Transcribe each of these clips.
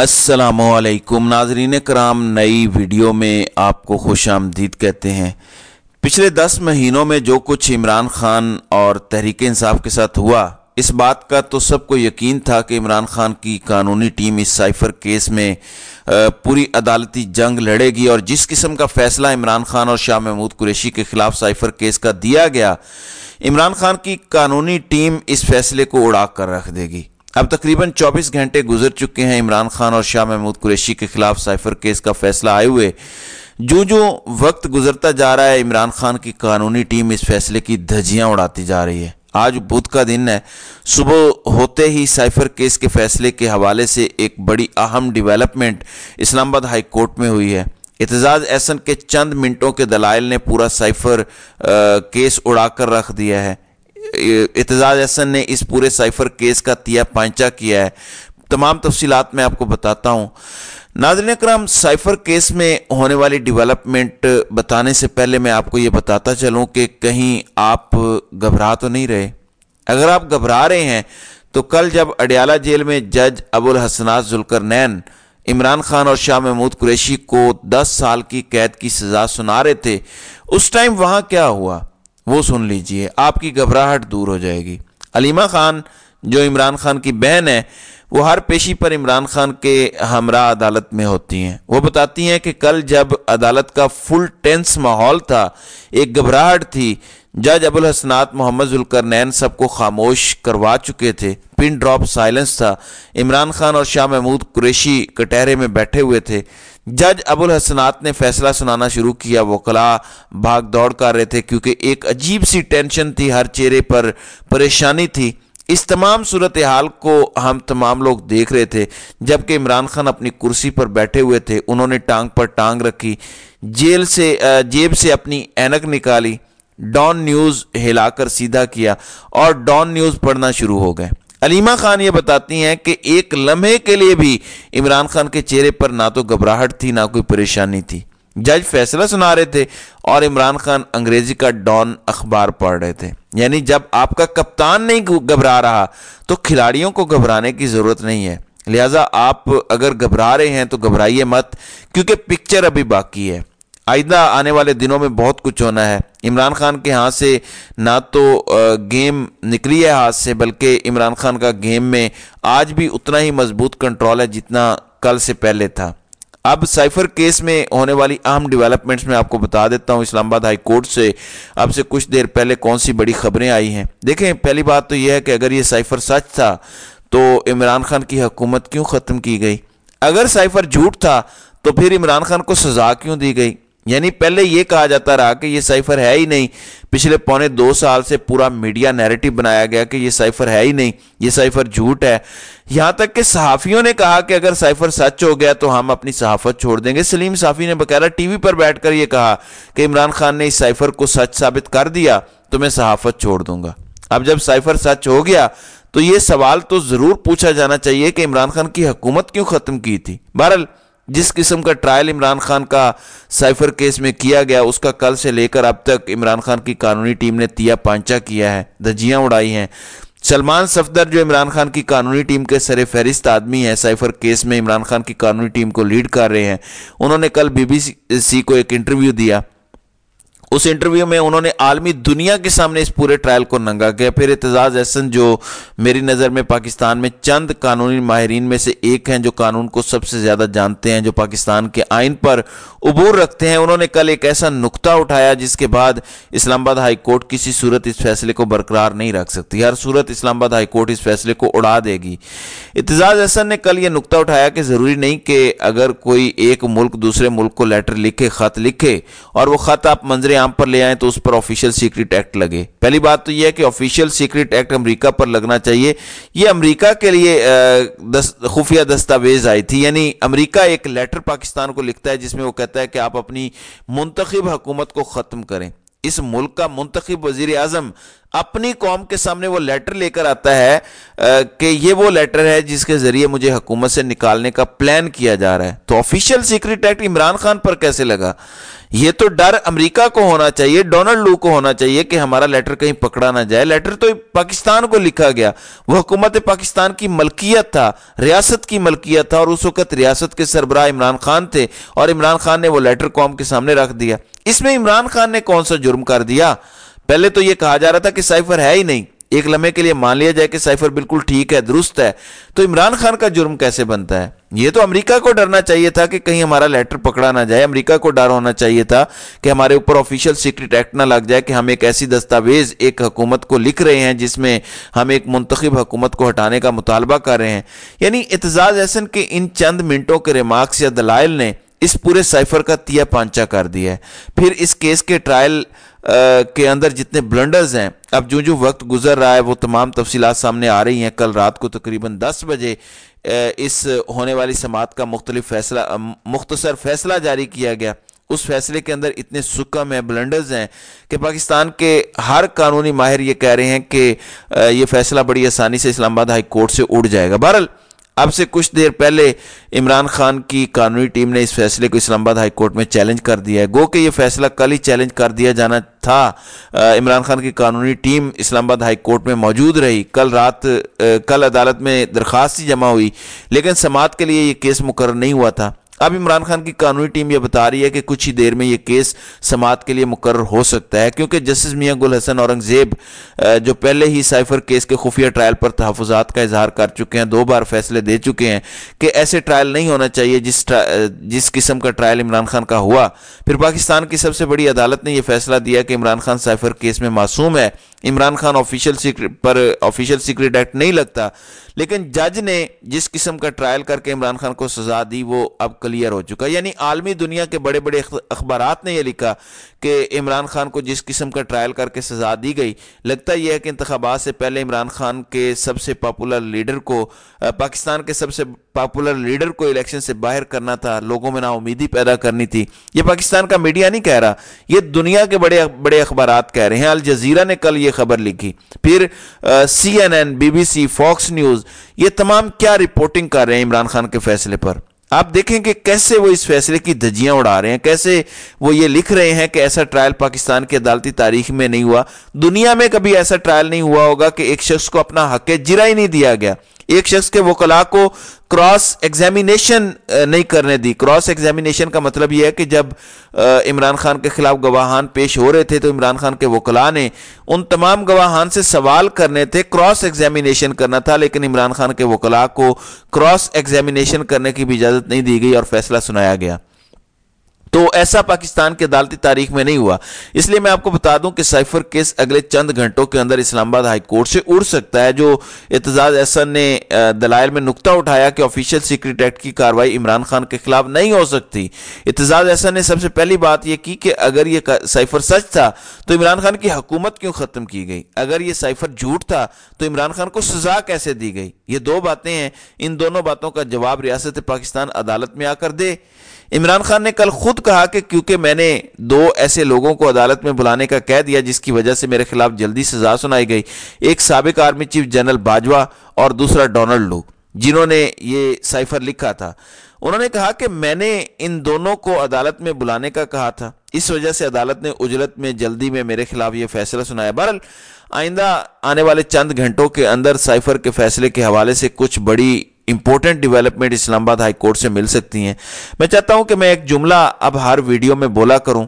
असलकुम नाजरीन कराम नई वीडियो में आपको खुश आमदीद कहते हैं पिछले दस महीनों में जो कुछ इमरान खान और तहरीक इंसाफ के साथ हुआ इस बात का तो सबको यकीन था कि इमरान खान की कानूनी टीम इस साइफर केस में पूरी अदालती जंग लड़ेगी और जिस किस्म का फैसला इमरान खान और शाह महमूद कुरैशी के खिलाफ साइफर केस का दिया गया इमरान खान की कानूनी टीम इस फैसले को उड़ा कर रख देगी अब तकरीबन 24 घंटे गुजर चुके हैं इमरान खान और शाह महमूद कुरैशी के खिलाफ साइफर केस का फैसला आए हुए जो जो वक्त गुजरता जा रहा है इमरान खान की कानूनी टीम इस फैसले की धजियां उड़ाती जा रही है आज बुध का दिन है सुबह होते ही साइफर केस के फैसले के हवाले से एक बड़ी अहम डिवेलपमेंट इस्लामाबाद हाई कोर्ट में हुई है एतजाज़ एहसन के चंद मिनटों के दलाइल ने पूरा साइफर आ, केस उड़ाकर रख दिया है एतजाज एहसन ने इस पूरे साइफर केस का तिया पांचा किया है तमाम तफसीत मैं आपको बताता हूँ नाजन कराम साइफर केस में होने वाली डिवेलपमेंट बताने से पहले मैं आपको ये बताता चलूँ कि कहीं आप घबरा तो नहीं रहे अगर आप घबरा रहे हैं तो कल जब अडियाला जेल में जज अबुल जुलकर नैन इमरान खान और शाह महमूद कुरैशी को 10 साल की कैद की सज़ा सुना रहे थे उस टाइम वहाँ क्या हुआ वो सुन लीजिए आपकी घबराहट दूर हो जाएगी अलीमा खान जो इमरान खान की बहन है वो हर पेशी पर इमरान खान के हमरा अदालत में होती हैं वो बताती हैं कि कल जब अदालत का फुल टेंस माहौल था एक घबराहट थी जज अबुल हसनात मोहम्मद जुलकरनैन सबको खामोश करवा चुके थे पिन ड्रॉप साइलेंस था इमरान खान और शाह महमूद कुरेशी कटहरे में बैठे हुए थे जज अबुल हसनात ने फैसला सुनाना शुरू किया वकला भाग दौड़ कर रहे थे क्योंकि एक अजीब सी टेंशन थी हर चेहरे पर परेशानी थी इस तमाम सूरत हाल को हम तमाम लोग देख रहे थे जबकि इमरान खान अपनी कुर्सी पर बैठे हुए थे उन्होंने टांग पर टांग रखी जेल से जेब से अपनी एनक निकाली डॉन न्यूज़ हिलाकर सीधा किया और डॉन न्यूज़ पढ़ना शुरू हो गए अलीमा खान ये बताती हैं कि एक लम्हे के लिए भी इमरान खान के चेहरे पर ना तो घबराहट थी ना कोई परेशानी थी जज फैसला सुना रहे थे और इमरान खान अंग्रेजी का डॉन अखबार पढ़ रहे थे यानी जब आपका कप्तान नहीं घबरा रहा तो खिलाड़ियों को घबराने की ज़रूरत नहीं है लिहाजा आप अगर घबरा रहे हैं तो घबराइए मत क्योंकि पिक्चर अभी बाकी है आइंदा आने वाले दिनों में बहुत कुछ होना है इमरान खान के हाथ से ना तो गेम निकली है हाथ से बल्कि इमरान खान का गेम में आज भी उतना ही मजबूत कंट्रोल है जितना कल से पहले था अब साइफर केस में होने वाली अहम डेवलपमेंट्स में आपको बता देता हूं इस्लामाबाद हाई कोर्ट से अब से कुछ देर पहले कौन सी बड़ी खबरें आई हैं देखें पहली बात तो यह है कि अगर ये साइफर सच था तो इमरान खान की हुकूमत क्यों ख़त्म की गई अगर साइफर झूठ था तो फिर इमरान खान को सज़ा क्यों दी गई यानी पहले यह कहा जाता रहा कि यह साइफर है ही नहीं पिछले पौने दो साल से पूरा मीडिया नैरेटिव बनाया गया कि यह साइफर है ही नहीं ये साइफर झूठ है यहां तक कि सहाफ़ियों ने कहा कि अगर साइफर सच हो गया तो हम अपनी सहाफत छोड़ देंगे सलीम साफ़ी ने बकायदा टीवी पर बैठकर यह कहा कि इमरान खान ने इस साइफर को सच साबित कर दिया तो मैं सहाफत छोड़ दूंगा अब जब साइफर सच हो गया तो ये सवाल तो ज़रूर पूछा जाना चाहिए कि इमरान खान की हुकूमत क्यों ख़त्म की थी बहरल जिस किस्म का ट्रायल इमरान खान का साइफर केस में किया गया उसका कल से लेकर अब तक इमरान खान की कानूनी टीम ने तिया पांचा किया है धजियाँ उड़ाई हैं सलमान सफदर जो इमरान खान की कानूनी टीम के सर फहरिस्त आदमी हैं साइफर केस में इमरान खान की कानूनी टीम को लीड कर रहे हैं उन्होंने कल बीबीसी को एक इंटरव्यू दिया उस इंटरव्यू में उन्होंने आलमी दुनिया के सामने इस पूरे ट्रायल को नंगा किया फिर एतजाज़ एहसन जो मेरी नज़र में पाकिस्तान में चंद कानूनी माहरीन में से एक हैं जो कानून को सबसे ज़्यादा जानते हैं जो पाकिस्तान के आइन पर अबूर रखते हैं उन्होंने कल एक ऐसा नुकता उठाया जिसके बाद इस्लामाबाद हाई कोर्ट किसी सूरत इस फैसले को बरकरार नहीं रख सकती हर सूरत इस्लामाबाद हाईकोर्ट इस फैसले को उड़ा देगी एतजाज़ एहसन ने कल यह नुकता उठाया कि ज़रूरी नहीं कि अगर कोई एक मुल्क दूसरे मुल्क को लेटर लिखे ख़त लिखे और वो ख़त आप मंजरे यहां पर ले आए तो उस पर ऑफिशियल सीक्रेट एक्ट लगे पहली बात तो यह है कि ऑफिशियल सीक्रेट एक्ट अमेरिका पर लगना चाहिए यह अमेरिका के लिए दस, खुफिया दस्तावेज आई थी यानी अमेरिका एक लेटर पाकिस्तान को लिखता है जिसमें वो कहता है कि आप अपनी मुंतखब हुकूमत को ख़त्म करें इस मुल्क का मुंतखब वजीर आजम अपनी कौम के सामने वो लेटर लेकर आता है कि ये वो लेटर है जिसके जरिए मुझे हुकूमत से निकालने का प्लान किया जा रहा है तो official secret act Imran Khan पर कैसे लगा ये तो डर अमेरिका को होना चाहिए डोनाल्ड लू को होना चाहिए कि हमारा लेटर कहीं पकड़ा ना जाए लेटर तो पाकिस्तान को लिखा गया वह हुकूमत पाकिस्तान की मलकियत था रियासत की मलकियत था और उस वक्त रियासत के सरबराह इमरान खान थे और इमरान खान ने वो लेटर कौम के सामने रख दिया इसमें इमरान खान ने कौन सा जुर्म कर दिया पहले तो यह कहा जा रहा था कि साइफर है ही नहीं एक लम्हे के लिए मान लिया जाए कि साइफर बिल्कुल ठीक है दुरुस्त है तो इमरान खान का जुर्म कैसे बनता है ये तो अमेरिका को डरना चाहिए था कि कहीं हमारा लेटर पकड़ा ना जाए अमेरिका को डर होना चाहिए था कि हमारे ऊपर ऑफिशियल सीक्रेट एक्ट ना लग जाए कि हम एक ऐसी दस्तावेज एक हुकूमत को लिख रहे हैं जिसमें हम एक मुंतखब हुकूमत को हटाने का मुतालबा कर रहे हैं यानी एतजाज एहसन के इन चंद मिनटों के रिमार्क्स या दलाइल ने इस पूरे साइफर का तिया पांचा कर दिया है फिर इस केस के ट्रायल के अंदर जितने ब्लंडर्स हैं अब जो जो वक्त गुजर रहा है वो तमाम तफसीत सामने आ रही हैं कल रात को तकरीबन दस बजे इस होने वाली समात का मुख्तलिफ फैसला मुख्तसर फैसला जारी किया गया उस फैसले के अंदर इतने सुकम हैं ब्लेंडर्स हैं कि पाकिस्तान के हर कानूनी माहिर ये कह रहे हैं कि ये फैसला बड़ी आसानी से इस्लामाबाद हाई कोर्ट से उड़ जाएगा बहरल अब से कुछ देर पहले इमरान खान की कानूनी टीम ने इस फैसले को इस्लामाबाद हाई कोर्ट में चैलेंज कर दिया है गो कि यह फैसला कल ही चैलेंज कर दिया जाना था इमरान खान की कानूनी टीम इस्लामाबाद हाई कोर्ट में मौजूद रही कल रात कल अदालत में दरख्वास्त ही जमा हुई लेकिन समात के लिए यह केस मुकर नहीं हुआ था अब इमरान खान की कानूनी टीम यह बता रही है कि कुछ ही देर में यह केस समात के लिए मुकर हो सकता है क्योंकि जस्टिस मियाँ गुल हसन औरंगजेब जो पहले ही साइफर केस के खुफिया ट्रायल पर तहफात का इजहार कर चुके हैं दो बार फैसले दे चुके हैं कि ऐसे ट्रायल नहीं होना चाहिए जिस जिस किस्म का ट्रायल इमरान खान का हुआ फिर पाकिस्तान की सबसे बड़ी अदालत ने यह फैसला दिया कि इमरान खान साइफर केस में मासूम है इमरान खान ऑफिशियल सीक्रेट पर ऑफिशियल सीक्रेट एक्ट नहीं लगता लेकिन जज ने जिस किस्म का ट्रायल करके इमरान खान को सजा दी वो अब क्लियर हो चुका यानी आलमी दुनिया के बड़े बड़े अखबार ने यह लिखा कि इमरान खान को जिस किस्म का ट्रायल करके सजा दी गई लगता यह है कि इंतबात से पहले इमरान खान के सबसे पॉपुलर लीडर को पाकिस्तान के सबसे पॉपुलर लीडर को इलेक्शन से बाहर करना था लोगों में नाउमीदी पैदा करनी थी ये पाकिस्तान का मीडिया नहीं कह रहा ये दुनिया के बड़े बड़े अखबार कह रहे हैं अल जजीरा ने कल ये खबर लिखी फिर C N N B B C Fox news ये तमाम क्या रिपोर्टिंग कर रहे हैं इमरान खान के फैसले पर आप देखें कि कैसे वो इस फैसले की धज्जियां उड़ा रहे हैं कैसे वो ये लिख रहे हैं कि ऐसा ट्रायल पाकिस्तान की अदालती तारीख में नहीं हुआ दुनिया में कभी ऐसा ट्रायल नहीं हुआ होगा कि एक शख्स को अपना हक जिरा ही नहीं दिया गया एक शख्स के वकला को क्रॉस एग्जामिनेशन नहीं करने दी क्रॉस एग्जामिनेशन का मतलब यह है कि जब इमरान खान के खिलाफ गवाहान पेश हो रहे थे तो इमरान खान के वकला ने उन तमाम गवाहान से सवाल करने थे क्रॉस एग्जामिनेशन करना था लेकिन इमरान खान के वकला को क्रॉस एग्जामिनेशन करने की भी इजाज़त नहीं दी गई और फैसला सुनाया गया तो ऐसा पाकिस्तान की अदालती तारीख में नहीं हुआ इसलिए मैं आपको बता दूं कि साइफर केस अगले चंद घंटों के अंदर इस्लामाबाद हाई कोर्ट से उड़ सकता है जो एतजाज एहसन ने दलायल में नुकता उठाया कि ऑफिशियल सीक्रेट एक्ट की कार्रवाई इमरान खान के खिलाफ नहीं हो सकती एतजाज एहसन ने सबसे पहली बात यह की कि अगर ये साइफर सच था तो इमरान खान की हकूमत क्यों ख़त्म की गई अगर ये साइफर झूठ था तो इमरान खान को सजा कैसे दी गई ये दो बातें हैं इन दोनों बातों का जवाब रियासत पाकिस्तान अदालत में आकर दे इमरान खान ने कल खुद कहा कि क्योंकि मैंने दो ऐसे लोगों को अदालत में बुलाने का कह दिया जिसकी वजह से मेरे खिलाफ जल्दी सजा सुनाई गई एक सबक आर्मी चीफ जनरल बाजवा और दूसरा डोनाल्ड लू जिन्होंने ये साइफर लिखा था उन्होंने कहा कि मैंने इन दोनों को अदालत में बुलाने का कहा था इस वजह से अदालत ने उजरत में जल्दी में मेरे खिलाफ ये फैसला सुनाया बहरल आइंदा आने वाले चंद घंटों के अंदर साइफर के फैसले के हवाले से कुछ बड़ी important development Islamabad high court से मिल सकती हैं मैं चाहता हूं कि मैं एक जुमला अब हर वीडियो में बोला करूं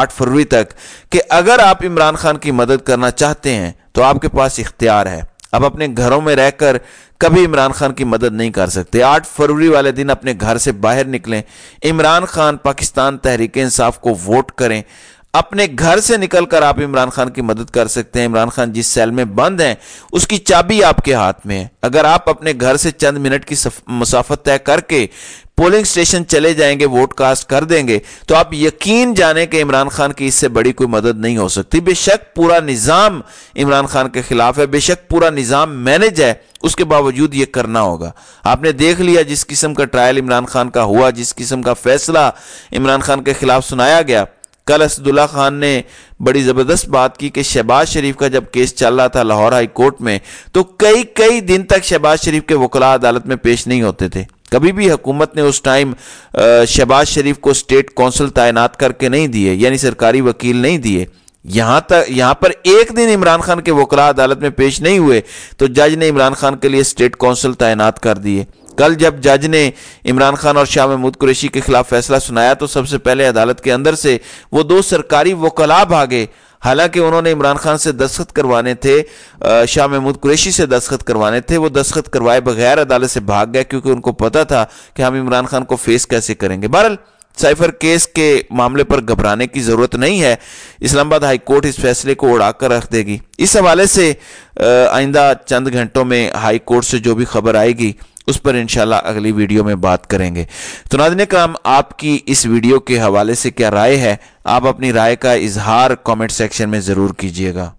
8 फरवरी तक कि अगर आप इमरान खान की मदद करना चाहते हैं तो आपके पास इख्तियार है आप अपने घरों में रहकर कभी इमरान खान की मदद नहीं कर सकते 8 फरवरी वाले दिन अपने घर से बाहर निकलें इमरान खान पाकिस्तान तहरीक इंसाफ को वोट करें अपने घर से निकलकर आप इमरान खान की मदद कर सकते हैं इमरान खान जिस सेल में बंद हैं उसकी चाबी आपके हाथ में है अगर आप अपने घर से चंद मिनट की मुसाफत तय करके पोलिंग स्टेशन चले जाएंगे वोट कास्ट कर देंगे तो आप यकीन जाने कि इमरान खान की इससे बड़ी कोई मदद नहीं हो सकती बेशक पूरा निज़ाम इमरान खान के खिलाफ है बेशक पूरा निज़ाम मैनेज है उसके बावजूद ये करना होगा आपने देख लिया जिस किस्म का ट्रायल इमरान खान का हुआ जिस किस्म का फैसला इमरान खान के खिलाफ सुनाया गया कल असदुल्ला खान ने बड़ी ज़बरदस्त बात की कि शहबाज शरीफ का जब केस चल रहा था लाहौर हाई कोर्ट में तो कई कई दिन तक शहबाज शरीफ के वकला अदालत में पेश नहीं होते थे कभी भी हुकूमत ने उस टाइम शहबाज शरीफ को स्टेट कौंसिल तैनात करके नहीं दिए यानी सरकारी वकील नहीं दिए यहां तक यहां पर एक दिन इमरान खान के वकला अदालत में पेश नहीं हुए तो जज ने इमरान खान के लिए स्टेट कौंसिल तैनात कर दिए कल जब जज ने इमरान खान और शाह महमूद कुरैशी के खिलाफ फैसला सुनाया तो सबसे पहले अदालत के अंदर से वो दो सरकारी वकला भागे हालांकि उन्होंने इमरान खान से दस्खत करवाने थे शाह महमूद कुरैशी से दस्खत करवाने थे वो दस्खत करवाए बगैर अदालत से भाग गए क्योंकि उनको पता था कि हम इमरान खान को फेस कैसे करेंगे बहरल साइफर केस के मामले पर घबराने की ज़रूरत नहीं है इस्लामाबाद हाई कोर्ट इस फैसले को उड़ाकर रख देगी इस हवाले से आइंदा चंद घंटों में हाई कोर्ट से जो भी खबर आएगी उस पर इंशाल्लाह अगली वीडियो में बात करेंगे तो नाजन काम आपकी इस वीडियो के हवाले से क्या राय है आप अपनी राय का इजहार कमेंट सेक्शन में ज़रूर कीजिएगा